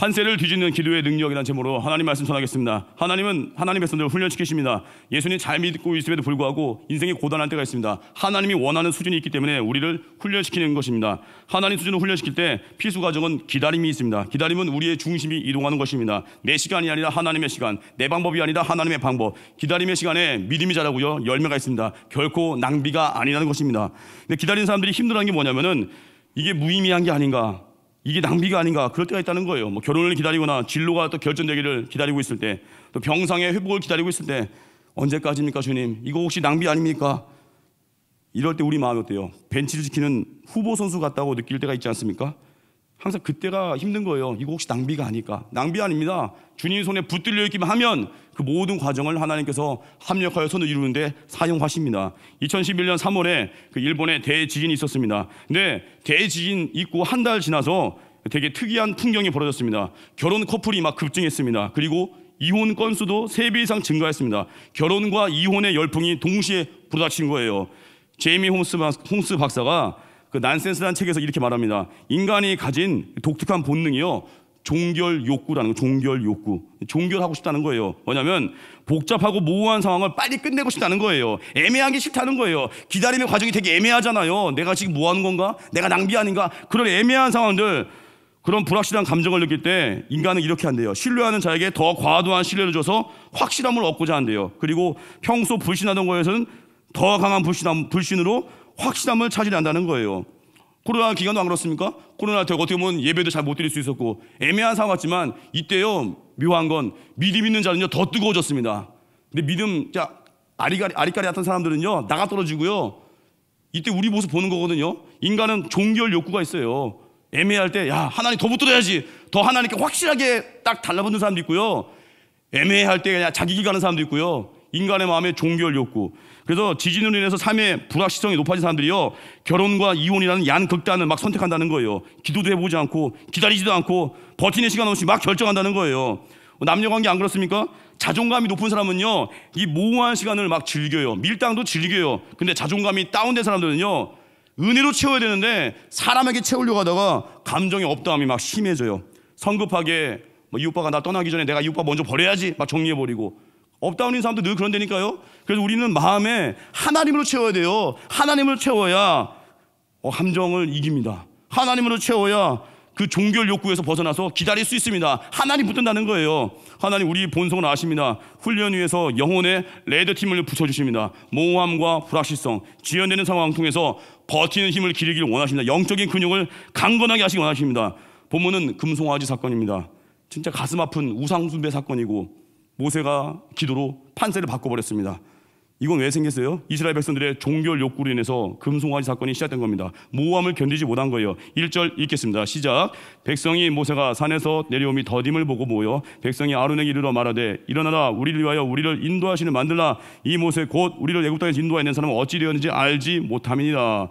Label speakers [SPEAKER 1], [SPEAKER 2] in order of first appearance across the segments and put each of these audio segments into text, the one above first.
[SPEAKER 1] 판세를 뒤집는 기도의 능력이라는 제목으로 하나님 말씀 전하겠습니다. 하나님은 하나님의 선을 훈련시키십니다. 예수님 잘 믿고 있음에도 불구하고 인생이 고단할 때가 있습니다. 하나님이 원하는 수준이 있기 때문에 우리를 훈련시키는 것입니다. 하나님 수준을 훈련시킬 때 필수 과정은 기다림이 있습니다. 기다림은 우리의 중심이 이동하는 것입니다. 내 시간이 아니라 하나님의 시간, 내 방법이 아니라 하나님의 방법. 기다림의 시간에 믿음이 자라고요. 열매가 있습니다. 결코 낭비가 아니라는 것입니다. 근데 기다리 사람들이 힘들어하는 게 뭐냐면은 이게 무의미한 게 아닌가. 이게 낭비가 아닌가 그럴 때가 있다는 거예요. 뭐 결혼을 기다리거나 진로가 또 결정되기를 기다리고 있을 때, 또 병상의 회복을 기다리고 있을 때 언제까지입니까, 주님? 이거 혹시 낭비 아닙니까? 이럴 때 우리 마음이 어때요? 벤치를 지키는 후보 선수 같다고 느낄 때가 있지 않습니까? 항상 그때가 힘든 거예요. 이거 혹시 낭비가 아닐까? 낭비 아닙니다. 주님 손에 붙들려 있기만 하면 그 모든 과정을 하나님께서 합력하여 손을 이루는데 사용하십니다. 2011년 3월에 그 일본에 대지진이 있었습니다. 근데 대지진 있고 한 달 지나서 되게 특이한 풍경이 벌어졌습니다. 결혼 커플이 막 급증했습니다. 그리고 이혼 건수도 3배 이상 증가했습니다. 결혼과 이혼의 열풍이 동시에 불어닥친 거예요. 제이미 홈스, 홈스 박사가 그난센스라는 책에서 이렇게 말합니다. 인간이 가진 독특한 본능이요. 종결 욕구라는 거, 종결 욕구. 종결하고 싶다는 거예요. 뭐냐면 복잡하고 모호한 상황을 빨리 끝내고 싶다는 거예요. 애매한게 싫다는 거예요. 기다림의 과정이 되게 애매하잖아요. 내가 지금 뭐 하는 건가? 내가 낭비 아닌가? 그런 애매한 상황들 그런 불확실한 감정을 느낄 때 인간은 이렇게 한대요. 신뢰하는 자에게 더 과도한 신뢰를 줘서 확실함을 얻고자 한대요. 그리고 평소 불신하던 거에서는 더 강한 불신함, 불신으로 확신함을 차지한다는 거예요. 코로나 기간도 안 그렇습니까? 코로나 때 어떻게 보면 예배도 잘 못 드릴 수 있었고 애매한 상황 같지만 이때요 묘한 건 믿음 있는 자는요 더 뜨거워졌습니다. 근데 믿음 자 아리가리 아리까리 같은 사람들은요 나가 떨어지고요 이때 우리 모습 보는 거거든요. 인간은 종결 욕구가 있어요. 애매할 때 야 하나님 더 붙들어야지 더 하나님께 확실하게 딱 달라붙는 사람도 있고요. 애매할 때 그냥 자기 기가는 사람도 있고요. 인간의 마음의 종결 욕구. 그래서 지진으로 인해서 삶의 불확실성이 높아진 사람들이요. 결혼과 이혼이라는 양극단을 막 선택한다는 거예요. 기도도 해보지 않고, 기다리지도 않고, 버티는 시간 없이 막 결정한다는 거예요. 남녀 관계 안 그렇습니까? 자존감이 높은 사람은요, 이 모호한 시간을 막 즐겨요. 밀당도 즐겨요. 근데 자존감이 다운된 사람들은요, 은혜로 채워야 되는데 사람에게 채우려고 하다가 감정이 업다함이 막 심해져요. 성급하게 뭐 이 오빠가 나 떠나기 전에 내가 이 오빠 먼저 버려야지 막 정리해버리고 업다운인 사람도 늘 그런다니까요. 그래서 우리는 마음에 하나님으로 채워야 돼요. 하나님으로 채워야 어, 함정을 이깁니다. 하나님으로 채워야 그 종결 욕구에서 벗어나서 기다릴 수 있습니다. 하나님 붙든다는 거예요. 하나님 우리 본성을 아십니다. 훈련 위에서 영혼의 레드팀을 붙여주십니다. 모호함과 불확실성, 지연되는 상황을 통해서 버티는 힘을 기르기를 원하십니다. 영적인 근육을 강건하게 하시기 원하십니다. 본문은 금송아지 사건입니다. 진짜 가슴 아픈 우상숭배 사건이고 모세가 기도로 판세를 바꿔버렸습니다. 이건 왜 생겼어요? 이스라엘 백성들의 종결 욕구로 인해서 금송아지 사건이 시작된 겁니다. 모함을 견디지 못한 거예요. 1절 읽겠습니다. 시작. 백성이 모세가 산에서 내려오미 더딤을 보고 모여 백성이 아론에게 이르러 말하되 일어나라 우리를 위하여 우리를 인도하시는 만들라 이 모세 곧 우리를 애굽 땅에서 인도하는 사람은 어찌 되었는지 알지 못함이니라.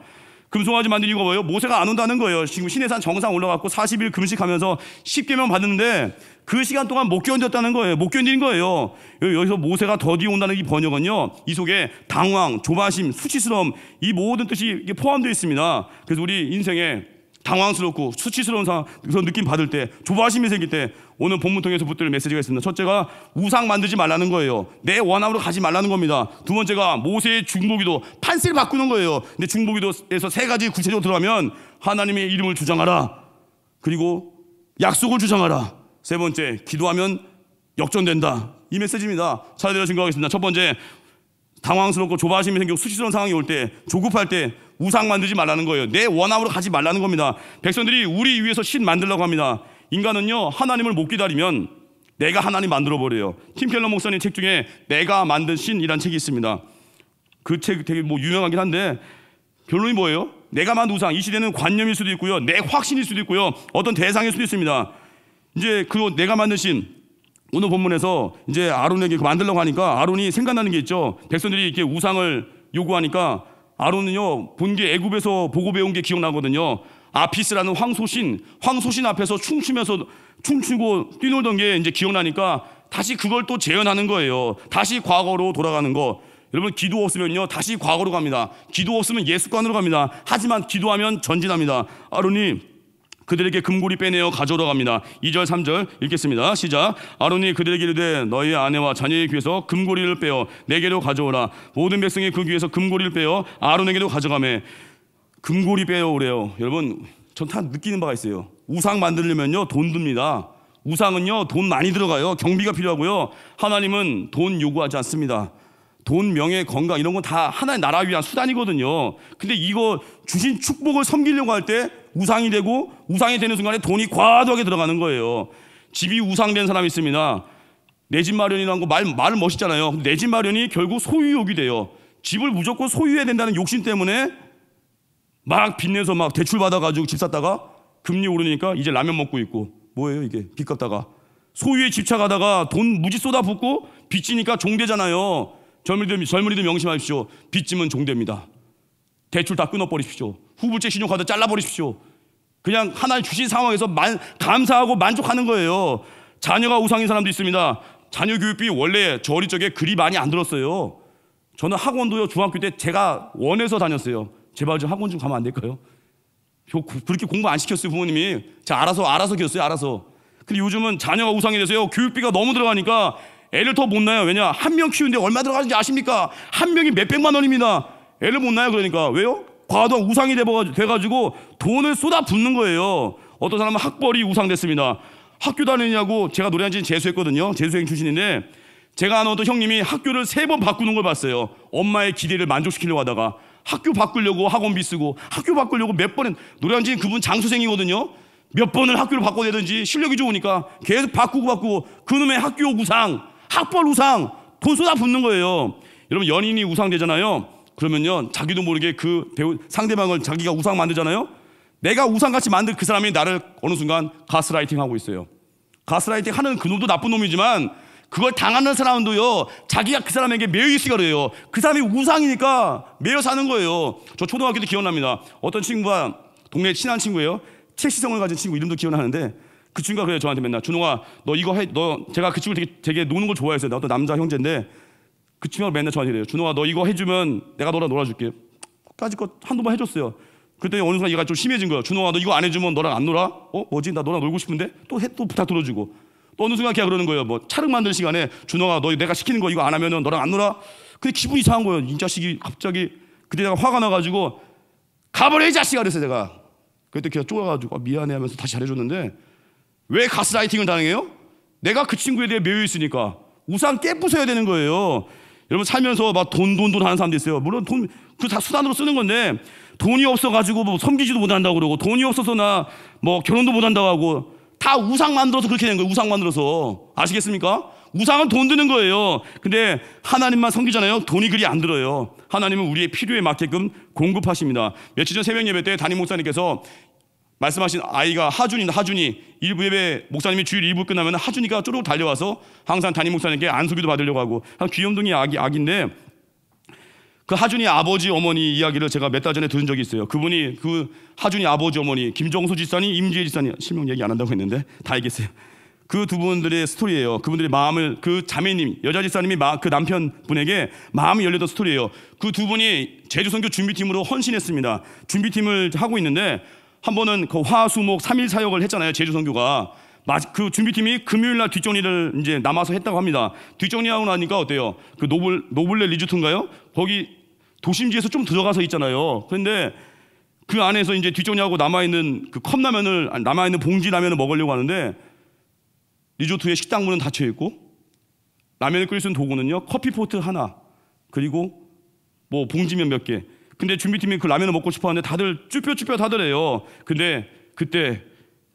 [SPEAKER 1] 금송아지 만든 이유가 뭐예요? 모세가 안 온다는 거예요. 지금 시내산 정상 올라갔고 40일 금식하면서 10개명 받는데 그 시간 동안 못 견뎠다는 거예요. 못 견딘 거예요. 여기서 모세가 더디 온다는 이 번역은요. 이 속에 당황, 조바심, 수치스러움 이 모든 뜻이 포함되어 있습니다. 그래서 우리 인생에 당황스럽고 수치스러운 상황, 그런 느낌 받을 때, 조바심이 생길 때, 오늘 본문 통해서 붙들 메시지가 있습니다. 첫째가 우상 만들지 말라는 거예요. 내 원함으로 가지 말라는 겁니다. 두 번째가 모세의 중복이도 판세를 바꾸는 거예요. 근데 중복이도에서세 가지 구체적으로 들어가면 하나님의 이름을 주장하라. 그리고 약속을 주장하라. 세 번째, 기도하면 역전된다. 이 메시지입니다. 차례대로 증거하겠습니다. 첫 번째, 당황스럽고 조바심이 생기고 수치스러운 상황이 올 때, 조급할 때, 우상 만들지 말라는 거예요. 내 원함으로 가지 말라는 겁니다. 백성들이 우리 위에서신만들려고 합니다. 인간은요, 하나님을 못 기다리면 내가 하나님 만들어버려요. 팀켈러 목사님 책 중에 내가 만든 신이란 책이 있습니다. 그 책 되게 뭐 유명하긴 한데 결론이 뭐예요? 내가 만든 우상. 이 시대는 관념일 수도 있고요. 내 확신일 수도 있고요. 어떤 대상일 수도 있습니다. 이제 그 내가 만든 신, 오늘 본문에서 이제 아론에게 그 만들려고 하니까 아론이 생각나는 게 있죠. 백성들이 이렇게 우상을 요구하니까 아론은요 본 게 애굽에서 보고 배운 게 기억나거든요. 아피스라는 황소신 황소신 앞에서 춤추면서 춤추고 뛰놀던 게 이제 기억나니까 다시 그걸 또 재현하는 거예요. 다시 과거로 돌아가는 거. 여러분 기도 없으면요 다시 과거로 갑니다. 기도 없으면 예수관으로 갑니다. 하지만 기도하면 전진합니다. 아론이 그들에게 금고리 빼내어 가져오러 갑니다. 2절 3절 읽겠습니다. 시작. 아론이 그들에게 이르되 너희 아내와 자녀의 귀에서 금고리를 빼어 내게로 가져오라. 모든 백성이 그 귀에서 금고리를 빼어 아론에게도 가져가매 금고리 빼어오래요. 여러분 전 다 느끼는 바가 있어요. 우상 만들려면요 돈 듭니다. 우상은요 돈 많이 들어가요. 경비가 필요하고요. 하나님은 돈 요구하지 않습니다. 돈, 명예, 건강 이런 건 다 하나의 나라 위한 수단이거든요. 근데 이거 주신 축복을 섬기려고 할 때 우상이 되고 우상이 되는 순간에 돈이 과도하게 들어가는 거예요. 집이 우상된 사람이 있습니다. 내 집 마련이라는 거 말, 말 멋있잖아요. 내 집 마련이 결국 소유욕이 돼요. 집을 무조건 소유해야 된다는 욕심 때문에 막 빚내서 막 대출 받아가지고 집 샀다가 금리 오르니까 이제 라면 먹고 있고 뭐예요 이게 빚 갚다가 소유에 집착하다가 돈 무지 쏟아붓고 빚지니까 종되잖아요. 젊은이들, 젊은이들 명심하십시오. 빚짐은 종대입니다. 대출 다 끊어버리십시오. 후불제 신용카드 잘라버리십시오. 그냥 하나의 주신 상황에서 만, 감사하고 만족하는 거예요. 자녀가 우상인 사람도 있습니다. 자녀 교육비 원래 저리쪽에 그리 많이 안 들었어요. 저는 학원도요, 중학교 때 제가 원해서 다녔어요. 제발 좀 학원 좀 가면 안 될까요? 그렇게 공부 안 시켰어요, 부모님이. 자, 알아서, 알아서 키웠어요, 알아서. 근데 요즘은 자녀가 우상이 돼서요, 교육비가 너무 들어가니까 애를 더 못 낳아요. 왜냐? 한 명 키우는데 얼마 들어가는지 아십니까? 한 명이 몇백만 원입니다. 애를 못 낳아요. 그러니까. 왜요? 과도한 우상이 돼가지고 돈을 쏟아 붓는 거예요. 어떤 사람은 학벌이 우상됐습니다. 학교 다니냐고 제가 노래한 지는 재수했거든요. 재수생 출신인데 제가 아는 어떤 형님이 학교를 세 번 바꾸는 걸 봤어요. 엄마의 기대를 만족시키려고 하다가 학교 바꾸려고 학원비 쓰고 학교 바꾸려고 몇 번은 노래한 지는 그분 장수생이거든요. 몇 번을 학교를 바꿔내든지 실력이 좋으니까 계속 바꾸고 바꾸고 그놈의 학교 우상 학벌 우상, 돈 쏟아붓는 거예요. 여러분 연인이 우상 되잖아요. 그러면요 자기도 모르게 그 배우 상대방을 자기가 우상 만들잖아요. 내가 우상같이 만들그 사람이 나를 어느 순간 가스라이팅 하고 있어요. 가스라이팅 하는 그놈도 나쁜 놈이지만 그걸 당하는 사람도요 자기가 그 사람에게 매여 있으니까 래요그 사람이 우상이니까 매여 사는 거예요. 저 초등학교 도 기억납니다. 어떤 친구가 동네 친한 친구예요. 채시성을 가진 친구 이름도 기억나는데 그 친구가 그래 요 저한테 맨날 준호가 너 이거 해 너 제가 그 친구 되게 되게 노는 걸 좋아했어요. 나도 남자 형제인데 그 친구가 맨날 저한테 그래요. 준호가 너 이거 해주면 내가 너랑 놀아줄게. 까짓거 한두 번 해줬어요. 그때 어느 순간 얘가 좀 심해진 거야. 준호가 너 이거 안 해주면 너랑 안 놀아? 어 뭐지 나 너랑 놀고 싶은데 또 해 또 부탁 들어주고 또 어느 순간 걔가 그러는 거예요. 뭐차를 만들 시간에 준호가 너 내가 시키는 거 이거 안 하면은 너랑 안 놀아? 그게 기분이 이상한 거예요. 이 자식이 갑자기 그때 내가 화가 나가지고 가버려 이 자식아 그래서 내가 그때 걔가 쪼아가지고 아, 미안해 하면서 다시 잘해줬는데 왜 가스라이팅을 당해요? 내가 그 친구에 대해 매여 있으니까 우상 깨부셔야 되는 거예요. 여러분 살면서 막 돈 돈 돈 하는 사람도 있어요. 물론 돈그 다 수단으로 쓰는 건데 돈이 없어가지고 뭐 섬기지도 못한다고 그러고 돈이 없어서 나 뭐 결혼도 못한다고 하고 다 우상 만들어서 그렇게 된 거예요. 우상 만들어서 아시겠습니까? 우상은 돈 드는 거예요. 근데 하나님만 섬기잖아요. 돈이 그리 안 들어요. 하나님은 우리의 필요에 맞게끔 공급하십니다. 며칠 전 새벽 예배 때 담임 목사님께서 말씀하신 아이가 하준이다. 하준이 일부 예배 목사님이 주일 일부 끝나면 하준이가 쪼르륵 달려와서 항상 담임 목사님께 안수기도 받으려고 하고 한 귀염둥이 아기 아기인데 그 하준이 아버지 어머니 이야기를 제가 몇 달 전에 들은 적이 있어요. 그분이 그 하준이 아버지 어머니 김정수 지사님, 임지혜 지사님 실명 얘기 안 한다고 했는데 다알겠어요그 두 분들의 스토리예요. 그분들의 마음을 그 자매님 여자 지사님이 그 남편분에게 마음이 열렸던 스토리예요. 그 두 분이 제주 선교 준비팀으로 헌신했습니다. 준비팀을 하고 있는데 한 번은 그 화수목 3일 사역을 했잖아요. 제주 선교가. 그 준비팀이 금요일 날 뒷정리를 이제 남아서 했다고 합니다. 뒷정리하고 나니까 어때요? 그 노블 노블레 리조트인가요? 거기 도심지에서 좀 들어가서 있잖아요. 그런데 그 안에서 이제 뒷정리하고 남아 있는 그 컵라면을 남아 있는 봉지 라면을 먹으려고 하는데 리조트의 식당 문은 닫혀 있고 라면을 끓일 수 있는 도구는요. 커피 포트 하나 그리고 뭐 봉지면 몇 개. 근데 준비팀이 그 라면을 먹고 싶어 하는데 다들 쭈뼛쭈뼛 하더래요. 근데 그때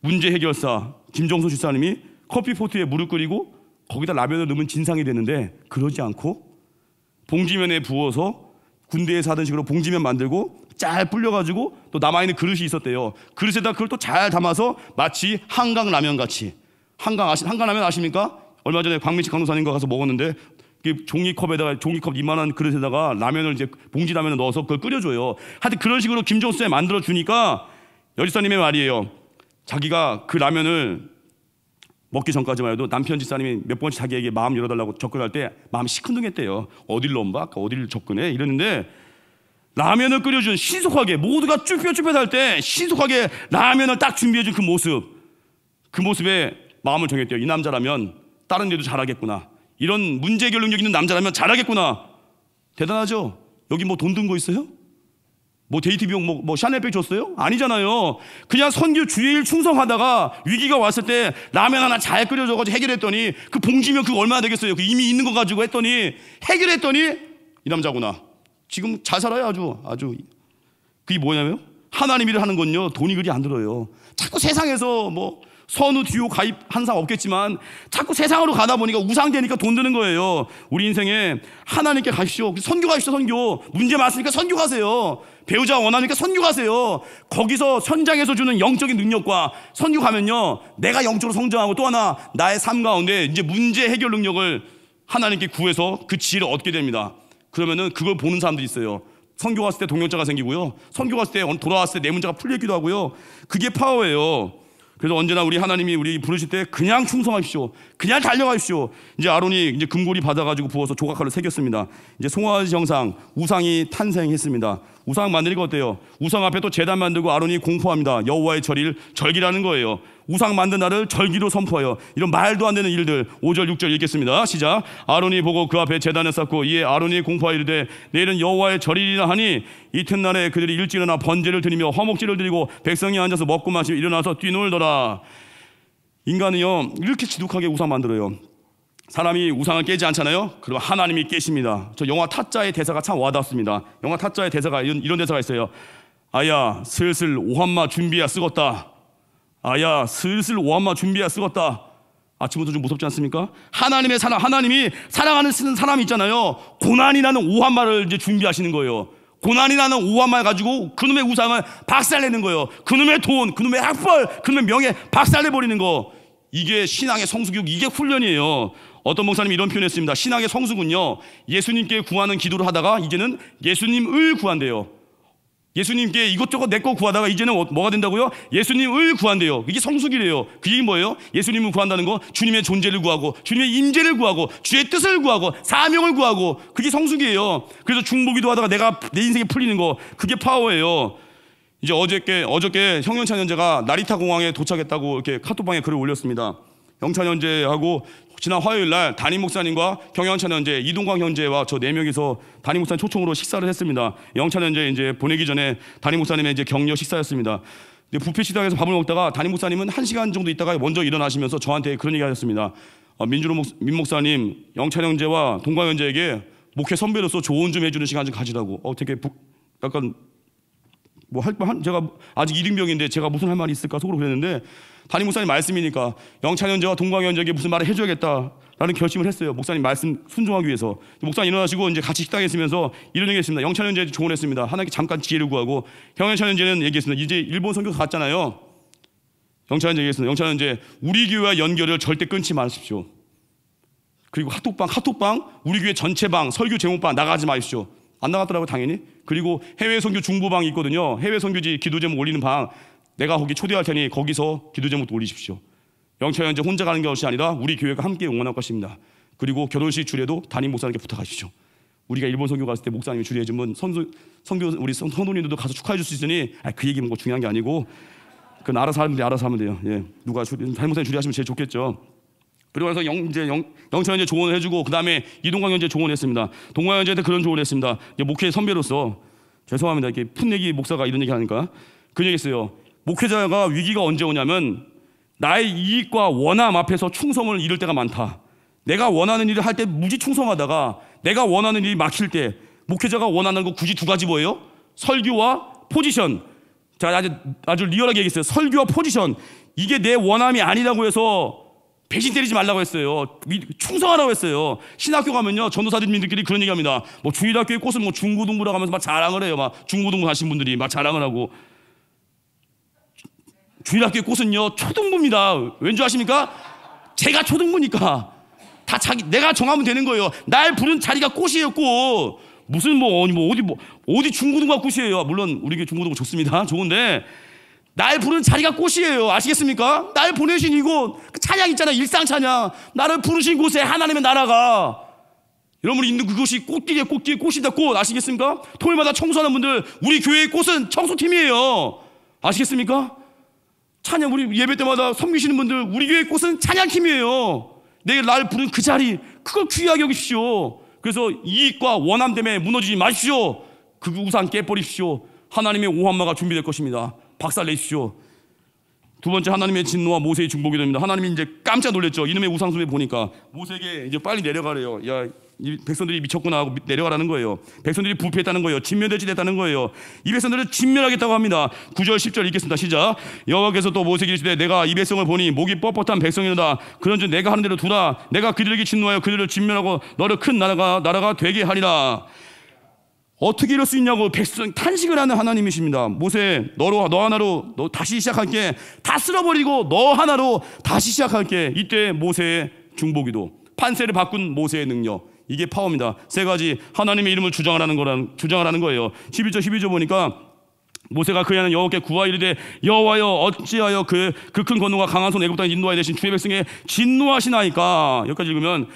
[SPEAKER 1] 문제 해결사 김정수 집사님이 커피포트에 물을 끓이고 거기다 라면을 넣으면 진상이 되는데 그러지 않고 봉지면에 부어서 군대에서 하던 식으로 봉지면 만들고 잘 불려가지고 또 남아있는 그릇이 있었대요. 그릇에다 그걸 또 잘 담아서 마치 한강 라면 같이 한강 아시 한강 라면 아십니까? 얼마 전에 광민식 강도사님과 가서 먹었는데 그 종이컵에다가 종이컵 이만한 그릇에다가 라면을 이제 봉지 라면을 넣어서 그걸 끓여줘요. 하여튼 그런 식으로 김종수 쌤 만들어 주니까 여지사님의 말이에요. 자기가 그 라면을 먹기 전까지만 해도 남편 집사님이 몇 번씩 자기에게 마음 열어달라고 접근할 때 마음이 시큰둥했대요. 어딜 넘봐? 아까 그 어딜 접근해? 이랬는데 라면을 끓여준 신속하게 모두가 쭈뼛쭈뼛할 때 신속하게 라면을 딱 준비해준 그 모습 그 모습에 마음을 정했대요. 이 남자라면 다른 데도 잘하겠구나. 이런 문제 결론력 있는 남자라면 잘하겠구나. 대단하죠? 여기 뭐 돈 든 거 있어요? 뭐 데이트 비용 뭐, 뭐 샤넬백 줬어요? 아니잖아요. 그냥 선교 주일 충성하다가 위기가 왔을 때 라면 하나 잘 끓여줘가지고 해결했더니 그 봉지면 그거 얼마나 되겠어요? 그 이미 있는 거 가지고 했더니 해결했더니 이 남자구나. 지금 잘 살아요 아주 아주 그게 뭐냐면 하나님 일을 하는 건요 돈이 그리 안 들어요. 자꾸 세상에서 뭐 선우 뒤오 가입 한 사람 없겠지만 자꾸 세상으로 가다 보니까 우상되니까 돈 드는 거예요. 우리 인생에 하나님께 가십시오. 선교 가십시오, 선교. 문제 많으니까 선교 가세요. 배우자 원하니까 선교 가세요. 거기서 현장에서 주는 영적인 능력과 선교 가면요. 내가 영적으로 성장하고 또 하나 나의 삶 가운데 이제 문제 해결 능력을 하나님께 구해서 그 지혜를 얻게 됩니다. 그러면은 그걸 보는 사람들이 있어요. 선교 갔을 때 동역자가 생기고요. 선교 갔을 때 돌아왔을 때 내 문제가 풀리기도 하고요. 그게 파워예요. 그래서 언제나 우리 하나님이 우리 부르실 때 그냥 충성하십시오. 그냥 달려가십시오. 이제 아론이 이제 금고리 받아가지고 부어서 조각칼로 새겼습니다. 이제 송아지 형상 우상이 탄생했습니다. 우상 만들기가 어때요? 우상 앞에 또 재단 만들고 아론이 공포합니다. 여호와의 절일 절기라는 거예요. 우상 만든 날을 절기로 선포하여 이런 말도 안 되는 일들 5절 6절 읽겠습니다. 시작. 아론이 보고 그 앞에 재단을 쌓고 이에 아론이 공포하여 이르되 내일은 여호와의 절이라 하니 이튿날에 그들이 일찍 일어나 번제를 드리며 화목제를 드리고 백성이 앉아서 먹고 마시며 일어나서 뛰놀더라. 인간은요 이렇게 지독하게 우상 만들어요. 사람이 우상을 깨지 않잖아요. 그럼 하나님이 깨십니다. 저 영화 타짜의 대사가 참 와닿습니다. 영화 타짜의 대사가 이런, 이런 대사가 있어요. 아야 슬슬 오한마 준비야 쓰겄다. 아야 슬슬 오한마 준비해 쓰겄다. 아침부터 좀 무섭지 않습니까? 하나님의 사랑, 하나님이 사랑하는 쓰는 사람이 있잖아요. 고난이 나는 오한마를 이제 준비하시는 거예요. 고난이 나는 오한말 가지고 그놈의 우상을 박살내는 거예요. 그놈의 돈, 그놈의 학벌, 그놈의 명예 박살내버리는 거. 이게 신앙의 성숙이육 이게 훈련이에요. 어떤 목사님이 이런 표현했습니다. 신앙의 성숙은요 예수님께 구하는 기도를 하다가 이제는 예수님을 구한대요. 예수님께 이것저것 내 거 구하다가 이제는 어, 뭐가 된다고요? 예수님을 구한대요. 이게 성숙이래요. 그게 뭐예요? 예수님을 구한다는 거 주님의 존재를 구하고 주님의 임재를 구하고 주의 뜻을 구하고 사명을 구하고 그게 성숙이에요. 그래서 중보기도 하다가 내가 내 인생이 풀리는 거 그게 파워예요. 이제 어저께 어저께 형현찬 현재가 나리타 공항에 도착했다고 이렇게 카톡방에 글을 올렸습니다. 영찬 현재하고 지난 화요일 날 담임 목사님과 경영찬 현재 이동광 현재와 저 네 명이서 담임 목사님 초청으로 식사를 했습니다. 영찬 현재 이제 보내기 전에 담임 목사님의 이제 격려 식사였습니다. 부페 식당에서 밥을 먹다가 담임 목사님은 한 시간 정도 있다가 먼저 일어나시면서 저한테 그런 얘기하셨습니다. 어, 민주로 목, 민 목사님 영찬 현재와 동광 현재에게 목회 선배로서 조언 좀 해주는 시간 좀 가지라고. 어, 떻게 약간 뭐할말 제가 아직 일인병인데 제가 무슨 할 말이 있을까 속으로 그랬는데 담임 목사님 말씀이니까 영찬 현재와 동광 현재에게 무슨 말을 해줘야겠다라는 결심을 했어요. 목사님 말씀 순종하기 위해서 목사님 일어나시고 이제 같이 식당에 있으면서 이런 얘기했습니다. 영찬 현재 조언했습니다. 하나님께 잠깐 지혜를 구하고 형현찬 현재는 얘기했습니다. 이제 일본 선교 사 갔잖아요. 영찬 현재 얘기했습니다. 영찬 현재 우리 교회와 연결을 절대 끊지 마십시오. 그리고 핫톡방핫톡방 우리 교회 전체방 설교 제목방 나가지 마십시오. 안 나갔더라고 당연히. 그리고 해외 선교 중보방이 있거든요. 해외 선교지 기도 제목 올리는 방. 내가 거기 초대할 테니 거기서 기도 제목 올리십시오. 영차 현재 혼자 가는 것이 아니라 우리 교회가 함께 응원할 것입니다. 그리고 결혼식 주례도 담임 목사님께 부탁하십시오. 우리가 일본 선교 갔을 때 목사님이 주례해 주면 선교 우리 선도님들도 가서 축하해 줄 수 있으니 아, 그 얘기 뭐 중요한 게 아니고 그건 알아서 하면 돼 알아서 하면 돼요. 예. 누가 주, 잘못한 주례하시면 제일 좋겠죠. 그리고 나서 영, 이제 영, 영철 이제 조언을 해주고 그 다음에 이동광 현재 조언했습니다. 을 동광 현재한테 그런 조언을 했습니다. 목회 선배로서 죄송합니다. 이렇게 푼내기 목사가 이런 얘기 하니까 그 얘기 했어요. 목회자가 위기가 언제 오냐면 나의 이익과 원함 앞에서 충성을 잃을 때가 많다. 내가 원하는 일을 할 때 무지 충성하다가 내가 원하는 일이 막힐 때 목회자가 원하는 거 굳이 두 가지 뭐예요? 설교와 포지션. 자, 아주, 아주 리얼하게 얘기했어요. 설교와 포지션. 이게 내 원함이 아니라고 해서 배신 때리지 말라고 했어요. 충성하라고 했어요. 신학교 가면요. 전도사님들끼리 그런 얘기합니다. 뭐주일학교에 꽃은 뭐, 뭐 중고등부라 고하면서막 자랑을 해요. 막 중고등부 하신 분들이 막 자랑을 하고 주일학교에 꽃은요. 초등부입니다. 왠지 아십니까? 제가 초등부니까 다 자기 내가 정하면 되는 거예요. 날 부른 자리가 꽃이에요, 꽃. 무슨 뭐 어디 뭐 어디 뭐 어디 중고등부 가 꽃이에요. 물론 우리 게 중고등부 좋습니다. 좋은데 날부른 자리가 꽃이에요. 아시겠습니까? 날 보내신 이곳, 그 찬양 있잖아요. 일상 찬양. 나를 부르신 곳에 하나님의 나라가. 여러분이 있는 그곳이 꽃길이에요. 꽃길, 꽃이다. 꽃. 아시겠습니까? 토요일마다 청소하는 분들, 우리 교회의 꽃은 청소팀이에요. 아시겠습니까? 찬양, 우리 예배 때마다 섬기시는 분들, 우리 교회의 꽃은 찬양팀이에요. 내일 날 부른 그 자리, 그걸 귀하게 여기십시오. 그래서 이익과 원함 때문에 무너지지 마십시오. 그 우상 깨버리십시오. 하나님의 오한마가 준비될 것입니다. 박살 내십시오. 두 번째 하나님의 진노와 모세의 중복이 됩니다. 하나님이 이제 깜짝 놀랐죠. 이놈의 우상숭배 보니까 모세에게 이제 빨리 내려가래요. 야, 이 백성들이 미쳤구나 하고 내려가라는 거예요. 백성들이 부패했다는 거예요. 진멸되지 됐다는 거예요. 이 백성들을 진멸하겠다고 합니다. 9절 10절 읽겠습니다. 시작. 여호와께서 또 모세에게 이르시되 내가 이 백성을 보니 목이 뻣뻣한 백성이로다. 그런즉 내가 하는 대로 두라. 내가 그들에게 진노하여 그들을 진멸하고 너를 큰 나라가 나라가 되게 하리라. 어떻게 이럴 수 있냐고 백성 탄식을 하는 하나님이십니다. 모세 너로 너 하나로 너 다시 시작할게. 다 쓸어버리고 너 하나로 다시 시작할게. 이때 모세의 중보기도 판세를 바꾼 모세의 능력. 이게 파워입니다. 세 가지 하나님의 이름을 주장하라는 거라 주장하라는 거예요. 11절 12절 보니까 모세가 그에여호께 구하 이르되 여호와여 어찌하여 그 그큰 건노가 강한 손 애굽 땅에 인도하여 대신 주의 백성에 진노하시나이까. 여기까지 읽으면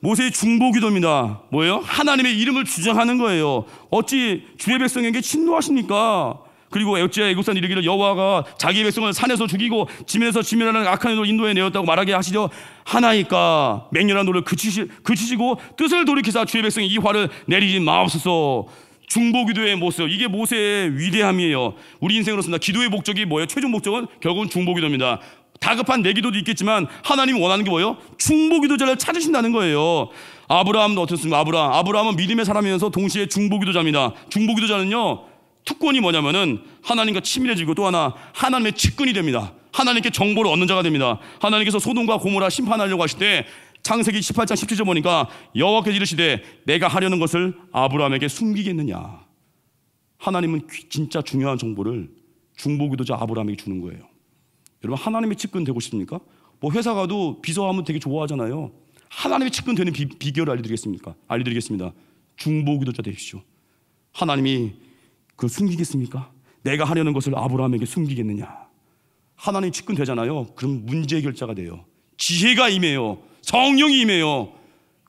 [SPEAKER 1] 모세의 중보 기도입니다. 뭐예요? 하나님의 이름을 주장하는 거예요. 어찌 주의 백성에게 친노하십니까? 그리고 애국자 애국산 이르기를 여호와가 자기 백성을 산에서 죽이고 지면에서 지면하는 악한 일로 인도해 내었다고 말하게 하시죠. 하나이까 맹렬한 노를 그치시, 그치시고 뜻을 돌이키사 주의 백성이 이 화를 내리지 마옵소서. 중보기도의 모습 이게 모세의 위대함이에요. 우리 인생으로서는 기도의 목적이 뭐예요? 최종 목적은 결국은 중보기도입니다. 다급한 내 기도도 있겠지만 하나님 원하는 게 뭐예요? 중보 기도자를 찾으신다는 거예요. 아브라함도 어떻습니까? 아브라함. 아브라함은 믿음의 사람이면서 동시에 중보 기도자입니다. 중보 기도자는요. 특권이 뭐냐면은 하나님과 친밀해지고 또 하나 하나님의 측근이 됩니다. 하나님께 정보를 얻는 자가 됩니다. 하나님께서 소동과 고모라 심판하려고 하실 때 창세기 18장 17절 보니까 여호와께서 이르시되 내가 하려는 것을 아브라함에게 숨기겠느냐. 하나님은 진짜 중요한 정보를 중보기도자 아브라함에게 주는 거예요. 여러분 하나님의 측근 되고 싶습니까? 뭐 회사 가도 비서하면 되게 좋아하잖아요. 하나님의 측근 되는 비, 결을 알려드리겠습니까? 알려드리겠습니다. 중보기도자 되십시오. 하나님이 그 숨기겠습니까? 내가 하려는 것을 아브라함에게 숨기겠느냐? 하나님 측근 되잖아요. 그럼 문제 결자가 돼요. 지혜가 임해요. 성령이 임해요.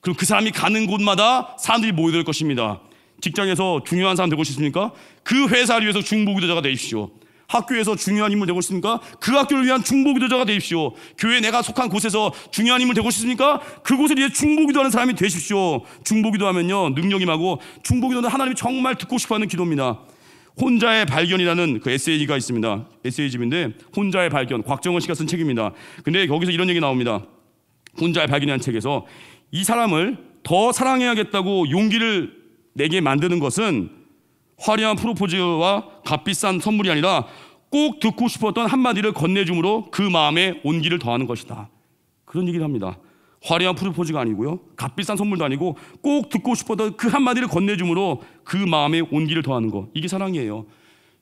[SPEAKER 1] 그럼 그 사람이 가는 곳마다 사람들이 모여들 것입니다. 직장에서 중요한 사람 되고 싶습니까? 그 회사를 위해서 중보기도자가 되십시오. 학교에서 중요한 인물 되고 싶습니까? 그 학교를 위한 중보기도자가 되십시오. 교회 내가 속한 곳에서 중요한 인물 되고 싶습니까? 그곳을 위해 중보기도하는 사람이 되십시오. 중보기도하면요 능력이 마고 중보기도는 하나님이 정말 듣고 싶어하는 기도입니다. 혼자의 발견이라는 그 에세이가 있습니다. 에세이집인데 혼자의 발견 곽정은 씨가 쓴 책입니다. 근데 여기서 이런 얘기 나옵니다. 혼자의 발견이라는 책에서 이 사람을 더 사랑해야겠다고 용기를 내게 만드는 것은 화려한 프로포즈와 값비싼 선물이 아니라 꼭 듣고 싶었던 한마디를 건네줌으로 그 마음에 온기를 더하는 것이다. 그런 얘기를 합니다. 화려한 프로포즈가 아니고요. 값비싼 선물도 아니고 꼭 듣고 싶었던 그 한마디를 건네줌으로 그 마음에 온기를 더하는 것. 이게 사랑이에요.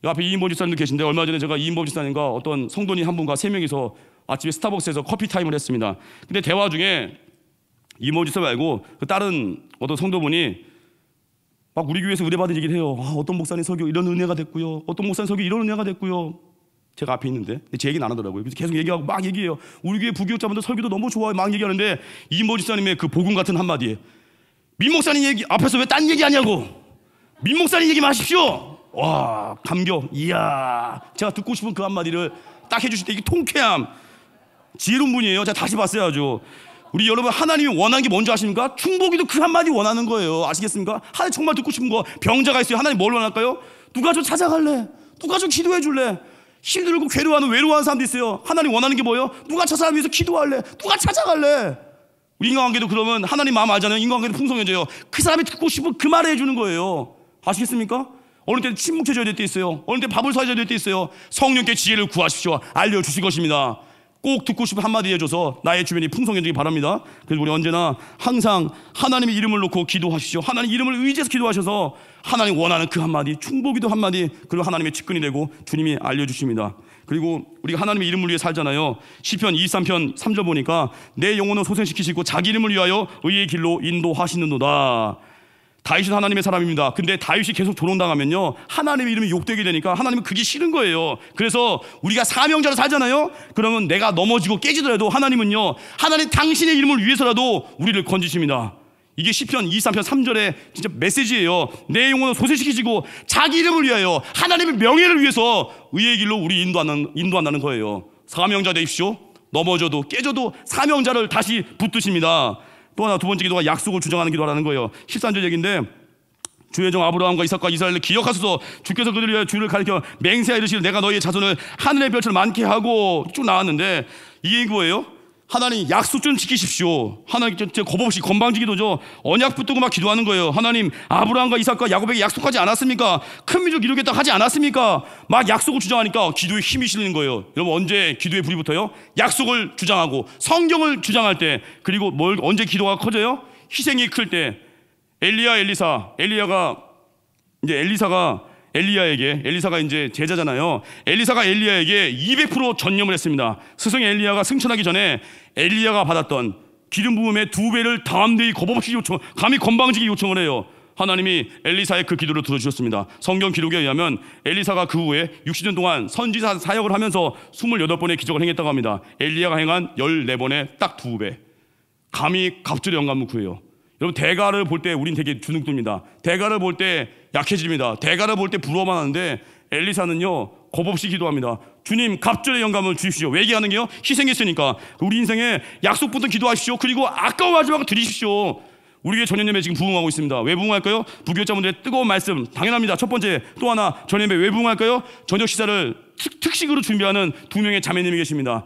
[SPEAKER 1] 옆에 이인범 집사님도 계신데 얼마 전에 제가 이인범 집사님과 어떤 성돈이한 분과 세 명이서 아침에 스타벅스에서 커피 타임을 했습니다. 근데 대화 중에 이모지사 말고 그 다른 어떤 성도분이 막 우리 교회에서 의뢰받은 얘기를 해요. 아, 어떤 목사님 설교 이런 은혜가 됐고요. 어떤 목사님 설교 이런 은혜가 됐고요. 제가 앞에 있는데 제 얘기는 안 하더라고요. 그래서 계속 얘기하고 막 얘기해요. 우리 교회 부교육자분들 설교도 너무 좋아요. 막 얘기하는데 이 목사님의 그 복음 같은 한마디에 민 목사님 얘기 앞에서 왜 딴 얘기하냐고 민 목사님 얘기 마십시오. 와 감격. 이야 제가 듣고 싶은 그 한마디를 딱 해주실 때 이게 통쾌함. 지혜로운 분이에요. 제가 다시 봤어요 아주. 우리 여러분 하나님이 원하는 게 뭔지 아십니까? 충복이도 그 한마디 원하는 거예요. 아시겠습니까? 하나님 정말 듣고 싶은 거 병자가 있어요. 하나님 뭘 원할까요? 누가 좀 찾아갈래? 누가 좀 기도해 줄래? 힘들고 괴로워하는 외로워 사람도 있어요. 하나님 원하는 게 뭐예요? 누가 저 사람 위해서 기도할래? 누가 찾아갈래? 우리 인간관계도 그러면 하나님 마음 알잖아요. 인간관계도 풍성해져요. 그 사람이 듣고 싶은 그 말을 해주는 거예요. 아시겠습니까? 어느 때는 침묵해줘야 될 때 있어요. 어느 때 밥을 사줘야 될 때 있어요. 성령께 지혜를 구하십시오. 알려주실 것입니다. 꼭 듣고 싶은 한마디 해줘서 나의 주변이 풍성해지기 바랍니다. 그래서 우리 언제나 항상 하나님의 이름을 놓고 기도하시죠. 하나님 이름을 의지해서 기도하셔서 하나님 원하는 그 한마디, 충복기도 한마디, 그리고 하나님의 직근이 되고 주님이 알려주십니다. 그리고 우리가 하나님의 이름을 위해 살잖아요. 시편 23편 3절 보니까 내 영혼을 소생시키시고 자기 이름을 위하여 의의 길로 인도하시는도다. 다윗은 하나님의 사람입니다. 근데 다윗이 계속 조롱당하면요. 하나님의 이름이 욕되게 되니까 하나님은 그게 싫은 거예요. 그래서 우리가 사명자로 살잖아요. 그러면 내가 넘어지고 깨지더라도 하나님은요. 하나님 당신의 이름을 위해서라도 우리를 건지십니다. 이게 1 0편 23편 3절의 진짜 메시지예요. 내 영혼을 소생시키시고 자기 이름을 위하여 하나님의 명예를 위해서 의의 길로 우리 인도하는 인도한다는 거예요. 사명자 되십시오. 넘어져도 깨져도 사명자를 다시 붙드십니다. 또 하나 두 번째 기도가 약속을 주장하는 기도라는 거예요. 13절 얘기인데 주의 종 아브라함과 이삭과 이스라엘을 기억하소서 주께서 그들을 위하여 주를 가리켜 맹세하 이르시되 내가 너희의 자손을 하늘의 별처럼 많게 하고 쭉 나왔는데 이게 뭐예요? 하나님 약속 좀 지키십시오. 하나님 제 겁없이 건방지게 도죠. 언약 붙들고 막 기도하는 거예요. 하나님 아브라함과 이삭과 야곱에게 약속하지 않았습니까? 큰 민족 이루겠다 하지 않았습니까? 막 약속을 주장하니까 기도에 힘이 실리는 거예요. 여러분 언제 기도에 불이 붙어요? 약속을 주장하고 성경을 주장할 때 그리고 뭘 언제 기도가 커져요? 희생이 클때 엘리야 엘리사 엘리야가 이제 엘리사가 엘리야에게 엘리사가 이제 제자잖아요. 엘리사가 엘리야에게 200% 전념을 했습니다. 스승 엘리야가 승천하기 전에 엘리야가 받았던 기름 부음의 두 배를 다음대히 거법없이 요청, 감히 건방지게 요청을 해요. 하나님이 엘리사의 그 기도를 들어주셨습니다. 성경 기록에 의하면 엘리사가 그 후에 60년 동안 선지사 사역을 하면서 28번의 기적을 행했다고 합니다. 엘리야가 행한 14번의 딱 두 배. 감히 갑절 영감을 구해요. 여러분 대가를 볼 때 우린 되게 주눅듭니다. 대가를 볼때 약해집니다. 대가를 볼 때 부러워만 하는데 엘리사는요 겁없이 기도합니다. 주님 갑절의 영감을 주십시오. 왜 얘기하는 게요? 희생했으니까 우리 인생에 약속부터 기도하십시오. 그리고 아까워하지 말고 드리십시오. 우리의 전연예배 지금 부흥하고 있습니다. 왜 부흥할까요? 부교자분들의 뜨거운 말씀 당연합니다. 첫 번째 또 하나 전연예배 왜 부흥할까요? 저녁 식사를 특, 식으로 준비하는 두 명의 자매님이 계십니다.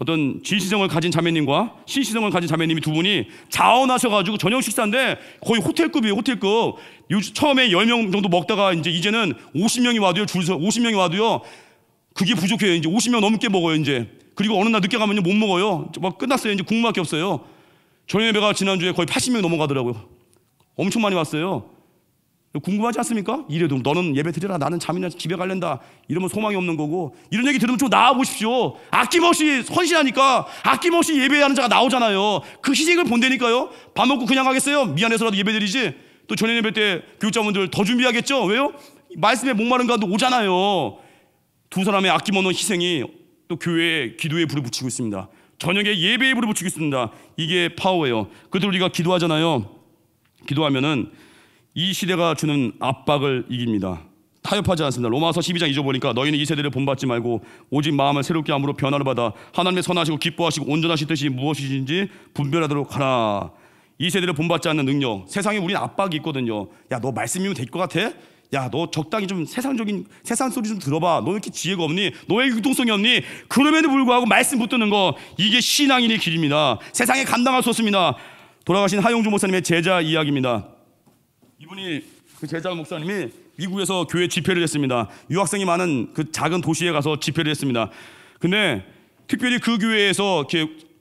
[SPEAKER 1] 어떤 진시성을 가진 자매님과 신시성을 가진 자매님이 두 분이 자원하셔가지고 저녁 식사인데 거의 호텔급이에요, 호텔급. 처음에 10명 정도 먹다가 이제 이제는 50명이 와도요, 줄서 50명이 와도요. 그게 부족해요. 이제 50명 넘게 먹어요, 이제. 그리고 어느 날 늦게 가면요, 못 먹어요. 막 끝났어요. 이제 국물밖에 없어요. 저녁 예배가 지난주에 거의 80명 넘어가더라고요. 엄청 많이 왔어요. 궁금하지 않습니까? 이래도 너는 예배 드려라 나는 잠이나 집에 갈랜다 이러면 소망이 없는 거고 이런 얘기 들으면 좀 나와 보십시오 아낌없이 헌신하니까 아낌없이 예배하는 자가 나오잖아요 그 희생을 본다니까요 밥 먹고 그냥 가겠어요? 미안해서라도 예배 드리지 또전녁 예배 때 교육자분들 더 준비하겠죠? 왜요? 말씀에 목마른 가도 오잖아요 두 사람의 아낌없는 희생이 또 교회의 기도에 불을 붙이고 있습니다 저녁에 예배에 불을 붙이고 있습니다 이게 파워예요 그들 우리가 기도하잖아요 기도하면은 이 시대가 주는 압박을 이깁니다. 타협하지 않습니다. 로마서 12장 2절 보니까 너희는 이 세대를 본받지 말고 오직 마음을 새롭게 함으로 변화를 받아 하나님의 선하시고 기뻐하시고 온전하신 뜻이 무엇이신지 분별하도록 하라. 이 세대를 본받지 않는 능력. 세상에 우리는 압박이 있거든요. 야, 너 말씀이면 될 것 같아? 야, 너 적당히 좀 세상적인 세상 소리 좀 들어봐. 너 이렇게 지혜가 없니? 너의 유동성이 없니? 그럼에도 불구하고 말씀 붙드는 거 이게 신앙인의 길입니다. 세상에 감당할 수 없습니다. 돌아가신 하용주 목사님의 제자 이야기입니다. 이분이 그 제자 목사님이 미국에서 교회 집회를 했습니다. 유학생이 많은 그 작은 도시에 가서 집회를 했습니다. 근데 특별히 그 교회에서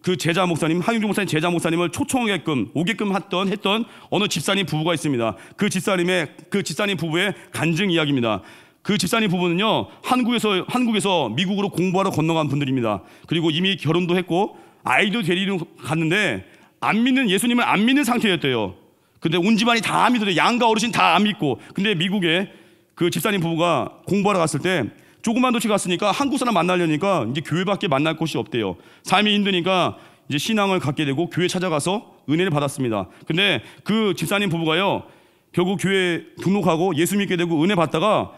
[SPEAKER 1] 그 제자 목사님, 한윤주 목사님 제자 목사님을 초청하게끔 오게끔 했던 했던 어느 집사님 부부가 있습니다. 그 집사님의 그 집사님 부부의 간증 이야기입니다. 그 집사님 부부는요 한국에서 한국에서 미국으로 공부하러 건너간 분들입니다. 그리고 이미 결혼도 했고 아이도 데리러 갔는데 안 믿는 예수님을 안 믿는 상태였대요. 근데 온 집안이 다 믿어요. 양가 어르신 다 안 믿고. 근데 미국에 그 집사님 부부가 공부하러 갔을 때 조그만 도시 갔으니까 한국 사람 만나려니까 이제 교회밖에 만날 곳이 없대요. 삶이 힘드니까 이제 신앙을 갖게 되고 교회 찾아가서 은혜를 받았습니다. 근데 그 집사님 부부가요. 결국 교회 등록하고 예수 믿게 되고 은혜 받다가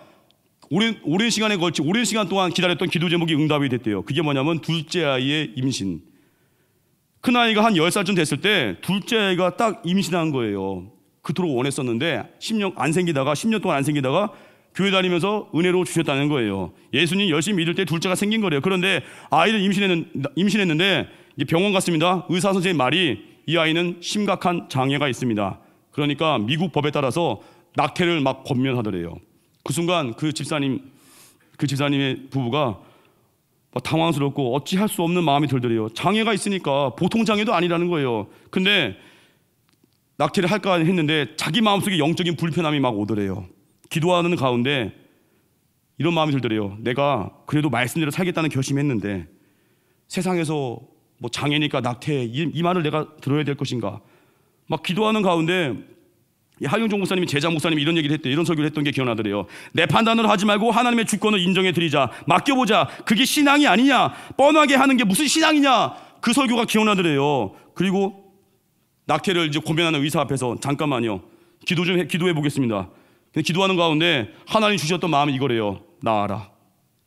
[SPEAKER 1] 오랜, 오랜 시간에 걸치 오랜 시간 동안 기다렸던 기도 제목이 응답이 됐대요. 그게 뭐냐면 둘째 아이의 임신. 큰 그 아이가 한 10살쯤 됐을 때 둘째 아이가 딱 임신한 거예요. 그토록 원했었는데 10년 안 생기다가 10년 동안 안 생기다가 교회 다니면서 은혜로 주셨다는 거예요. 예수님 열심히 믿을 때 둘째가 생긴 거래요. 그런데 아이를 임신했는, 임신했는데 병원 갔습니다. 의사 선생님 말이 이 아이는 심각한 장애가 있습니다. 그러니까 미국 법에 따라서 낙태를 막 권면하더래요. 그 순간 그 집사님 그 집사님의 부부가 뭐 당황스럽고 어찌할 수 없는 마음이 들더래요. 장애가 있으니까 보통 장애도 아니라는 거예요. 근데 낙태를 할까 했는데 자기 마음속에 영적인 불편함이 막 오더래요. 기도하는 가운데 이런 마음이 들더래요. 내가 그래도 말씀대로 살겠다는 결심했는데 세상에서 뭐 장애니까 낙태 이, 이 말을 내가 들어야 될 것인가? 막 기도하는 가운데 하영종 목사님이 제자 목사님이 이런 얘기를 했대 이런 설교를 했던 게 기억나더래요. 내 판단으로 하지 말고 하나님의 주권을 인정해 드리자. 맡겨보자. 그게 신앙이 아니냐. 뻔하게 하는 게 무슨 신앙이냐. 그 설교가 기억나더래요. 그리고 낙태를 이제 고민하는 의사 앞에서 잠깐만요. 기도 좀 해, 기도해 보겠습니다. 근데 기도하는 가운데 하나님 주셨던 마음이 이거래요. 나아라.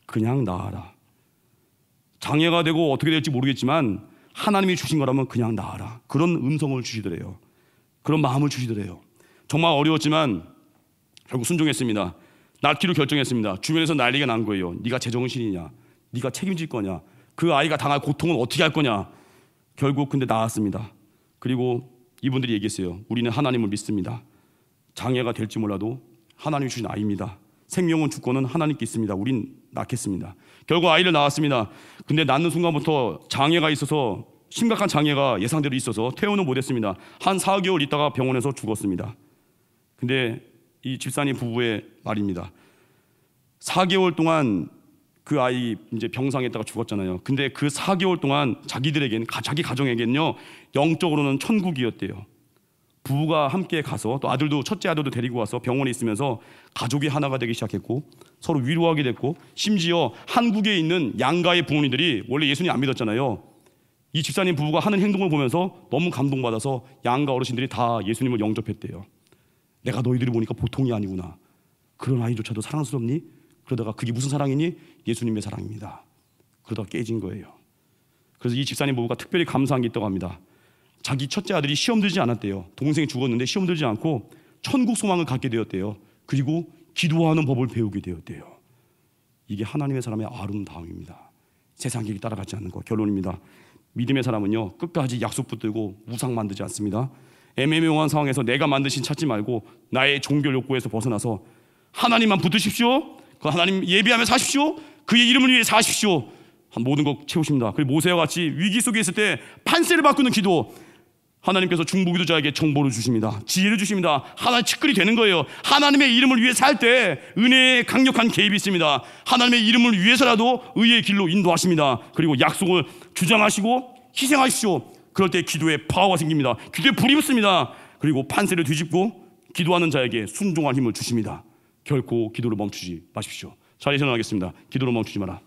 [SPEAKER 1] 그냥 나아라. 장애가 되고 어떻게 될지 모르겠지만 하나님이 주신 거라면 그냥 나아라. 그런 음성을 주시더래요. 그런 마음을 주시더래요. 정말 어려웠지만 결국 순종했습니다. 낳기로 결정했습니다. 주변에서 난리가 난 거예요. 네가 제정신이냐? 네가 책임질 거냐? 그 아이가 당할 고통은 어떻게 할 거냐? 결국 근데 나왔습니다. 그리고 이분들이 얘기했어요. 우리는 하나님을 믿습니다. 장애가 될지 몰라도 하나님이 주신 아이입니다. 생명은 주권은 하나님께 있습니다. 우린 낳겠습니다. 결국 아이를 낳았습니다. 근데 낳는 순간부터 장애가 있어서 심각한 장애가 예상대로 있어서 퇴원을 못했습니다. 한 4개월 있다가 병원에서 죽었습니다. 근데 이 집사님 부부의 말입니다. 4개월 동안 그 아이 이제 병상에 있다가 죽었잖아요. 근데 그 4개월 동안 자기들에겐 자기 가정에겐요 영적으로는 천국이었대요. 부부가 함께 가서 또 아들도 첫째 아들도 데리고 와서 병원에 있으면서 가족이 하나가 되기 시작했고 서로 위로하게 됐고 심지어 한국에 있는 양가의 부모님들이 원래 예수님 안 믿었잖아요. 이 집사님 부부가 하는 행동을 보면서 너무 감동받아서 양가 어르신들이 다 예수님을 영접했대요. 내가 너희들이 보니까 보통이 아니구나. 그런 아이조차도 사랑스럽니? 그러다가 그게 무슨 사랑이니? 예수님의 사랑입니다. 그러다가 깨진 거예요. 그래서 이 집사님 부부가 특별히 감사한 게 있다고 합니다. 자기 첫째 아들이 시험 들지 않았대요. 동생이 죽었는데 시험 들지 않고 천국 소망을 갖게 되었대요. 그리고 기도하는 법을 배우게 되었대요. 이게 하나님의 사람의 아름다움입니다. 세상 길이 따라가지 않는 거 결론입니다. 믿음의 사람은요 끝까지 약속 붙들고 우상 만들지 않습니다. 애매모호한 상황에서 내가 만드신 찾지 말고 나의 종교 욕구에서 벗어나서 하나님만 붙으십시오그 하나님 예비하며 사십시오. 그의 이름을 위해 사십시오. 모든 것 채우십니다. 그리고 모세와 같이 위기 속에 있을 때 판세를 바꾸는 기도. 하나님께서 중보기도자에게 정보를 주십니다. 지혜를 주십니다. 하나의 측근이 되는 거예요. 하나님의 이름을 위해 살 때 은혜의 강력한 개입이 있습니다. 하나님의 이름을 위해서라도 의의 길로 인도하십니다. 그리고 약속을 주장하시고 희생하십시오. 그럴 때 기도에 파워가 생깁니다. 기도에 불이 붙습니다. 그리고 판세를 뒤집고 기도하는 자에게 순종할 힘을 주십니다. 결코 기도를 멈추지 마십시오. 자리에서 나가겠습니다. 기도를 멈추지 마라.